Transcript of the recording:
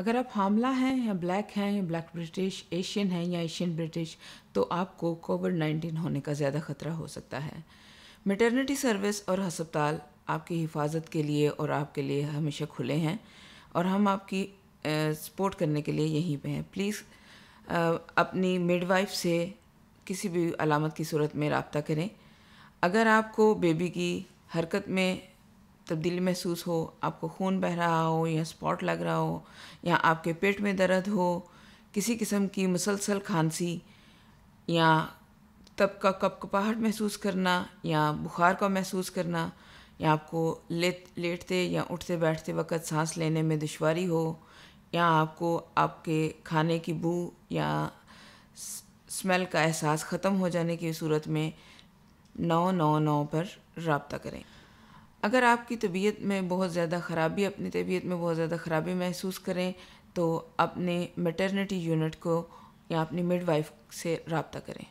अगर आप हामला हैं या ब्लैक हैं या ब्लैक ब्रिटिश एशियन हैं या एशियन ब्रिटिश तो आपको कोविड नाइन्टीन होने का ज़्यादा ख़तरा हो सकता है मेटर्निटी सर्विस और हस्पताल आपकी हिफाजत के लिए और आपके लिए हमेशा खुले हैं और हम आपकी सपोर्ट करने के लिए यहीं पे हैं प्लीज़ अपनी मिडवाइफ से किसी भी अलामत की सूरत में रबता करें अगर आपको बेबी की हरकत में तब्दीली महसूस हो आपको खून बह रहा हो या स्पॉट लग रहा हो या आपके पेट में दर्द हो किसी किस्म की मुसलसल खांसी या तब का कपकपाहट महसूस करना या बुखार का महसूस करना या आपको लेट लेटते या उठते बैठते वक्त सांस लेने में दुशारी हो या आपको आपके खाने की बू या स्मेल का एहसास ख़त्म हो जाने की सूरत में नौ नौ नौ पर रबता करें अगर आपकी तबीयत में बहुत ज़्यादा ख़राबी अपनी तबीयत में बहुत ज़्यादा ख़राबी महसूस करें तो अपने मेटर्निटी यूनिट को या अपनी मिडवाइफ से रबता करें